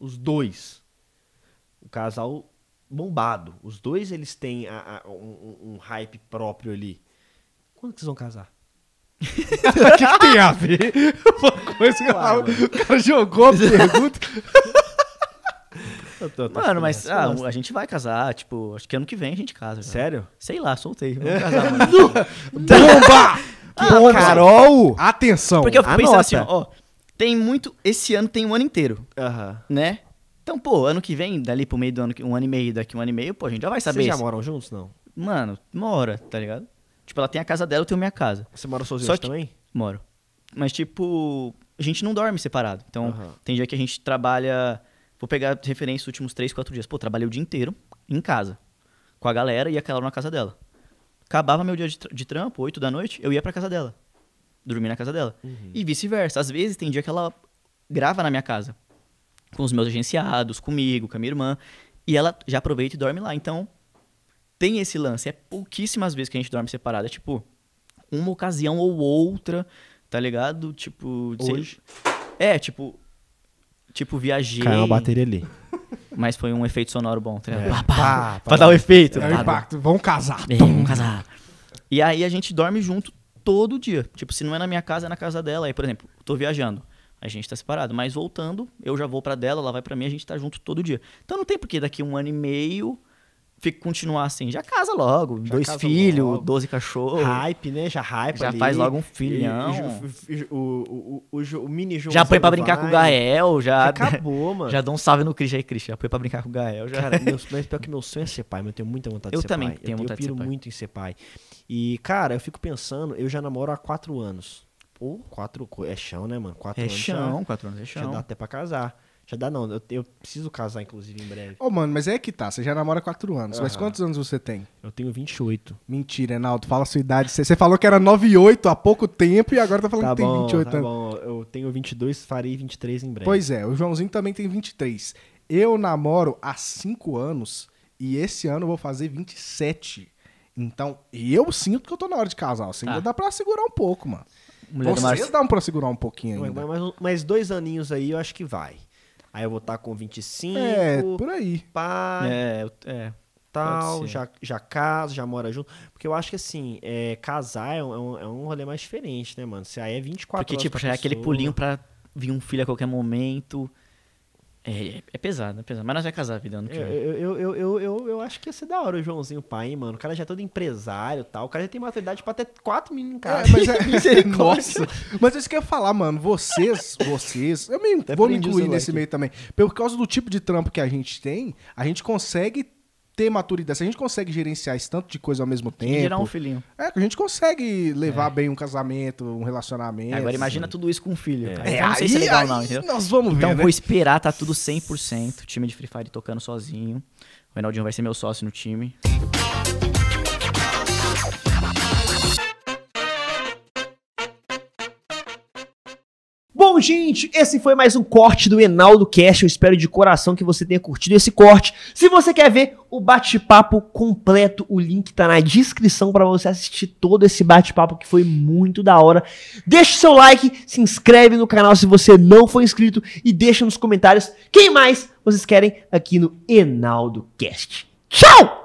Os dois. O casal bombado. Os dois eles têm a, a, um, um, hype próprio ali. Quando que vocês vão casar? O que, que, tem a ver? Uma coisa que o cara jogou a pergunta. tô, tô mano, mas ah, a gente vai casar, tipo, acho que ano que vem a gente casa. Sério? Sei lá, soltei. Vamos é. casar, Bomba! Ah, Bomba! Carol! Atenção! Porque eu fico pensando assim, ó tem muito. Esse ano tem um ano inteiro. Aham. Né? Então, pô, ano que vem, dali pro meio do ano, um ano e meio, daqui um ano e meio, pô, a gente já vai saber. Vocês já moram juntos, não? Mano, mora, tá ligado? Tipo, ela tem a casa dela, eu tenho minha casa. Você mora sozinho que... também? Moro. Mas, tipo, a gente não dorme separado. Então, uhum. tem dia que a gente trabalha. Vou pegar referência dos últimos três quatro dias. Pô, trabalhei o dia inteiro em casa, com a galera, e aquela na casa dela. Acabava meu dia de, trampo, 8 da noite, eu ia pra casa dela dormir na casa dela. Uhum. E vice-versa. Às vezes tem dia que ela grava na minha casa, com os meus agenciados, comigo, com a minha irmã, e ela já aproveita e dorme lá. Então, tem esse lance. É pouquíssimas vezes que a gente dorme separado. É tipo, uma ocasião ou outra, tá ligado? Tipo, hoje. Sei, é, tipo, tipo viajei. Caiu a bateria ali. Mas foi um efeito sonoro bom, tá ligado? É. Pá, pá, pá, pra dar o efeito. É o impacto. Vamos casar. vão vamos casar. E aí a gente dorme junto todo dia. Tipo, se não é na minha casa, é na casa dela. Aí, por exemplo, tô viajando. A gente tá separado, mas voltando, eu já vou para dela, ela vai para mim, a gente tá junto todo dia. Então não tem porque daqui um ano e meio fica, continuar assim, já casa logo. Já dois filhos, doze cachorros. Hype, né? Já hype Já ali. faz logo um filhão. E, o, o, o, o, mini jogo. Já põe pra brincar vai. com o Gael, já... Acabou, mano. Já dá um salve no Cris aí, Cris. Já põe pra brincar com o Gael. Já... Cara, meu, mas pior que meu sonho é ser pai, mas eu tenho muita vontade eu de ser pai. Eu também tenho muita vontade eu de ser pai. Eu muito em ser pai. E, cara, eu fico pensando, eu já namoro há quatro anos. Pô, quatro... É chão, né, mano? Quatro é anos chão, já, quatro anos é chão. Já dá até pra casar. Já dá não, eu, eu preciso casar, inclusive, em breve. Ô, oh, mano, mas é que tá, você já namora quatro anos. Uhum. Mas quantos anos você tem? Eu tenho 28. Mentira, Enaldo, fala a sua idade. Você, falou que era 98 há pouco tempo e agora tá falando tá que bom, tem 28 tá anos. bom, eu tenho 22, farei 23 em breve. Pois é, o Joãozinho também tem 23. Eu namoro há cinco anos e esse ano eu vou fazer 27. Então, eu sinto que eu tô na hora de casar. Assim, ainda tá. dá pra segurar um pouco, mano. Mulher Vocês dão pra segurar um pouquinho ainda. mais mas dois aninhos aí eu acho que vai aí eu vou estar tá com 25. É, por aí. Pá, é, é, é tal, já, já casa, já mora junto. Porque eu acho que assim, é, casar é um, é um é rolê mais diferente, né, mano? Você aí é 24 Porque, horas. Porque, tipo, já é aquele pulinho pra vir um filho a qualquer momento. É, é pesado, é pesado. Mas nós vamos casar, vida, ano que é, eu, eu, eu, eu, eu acho que ia ser da hora o Joãozinho pai, mano. O cara já é todo empresário tal. O cara já tem maturidade pra ter quatro meninos em casa. É, mas é misericórdia. mas isso que eu ia falar, mano. Vocês, vocês. Eu me, vou me incluir nesse like. meio também. Por causa do tipo de trampo que a gente tem, a gente consegue ter maturidade, se a gente consegue gerenciar esse tanto de coisa ao mesmo tempo. Gerar um filhinho. É, que a gente consegue levar é. bem um casamento, um relacionamento. agora imagina tudo isso com um filho. É. Cara. Então é, não sei aí, se é legal, aí, não, entendeu? Nós vamos então, ver. Então vou né? esperar, tá tudo 100%. Time de Free Fire tocando sozinho. O Reinaldinho vai ser meu sócio no time. Bom, gente, esse foi mais um corte do Enaldo Cast. Eu espero de coração que você tenha curtido esse corte. Se você quer ver o bate-papo completo, o link tá na descrição para você assistir todo esse bate-papo que foi muito da hora. Deixe seu like, se inscreve no canal se você não for inscrito e deixa nos comentários quem mais vocês querem aqui no Enaldo Cast. Tchau!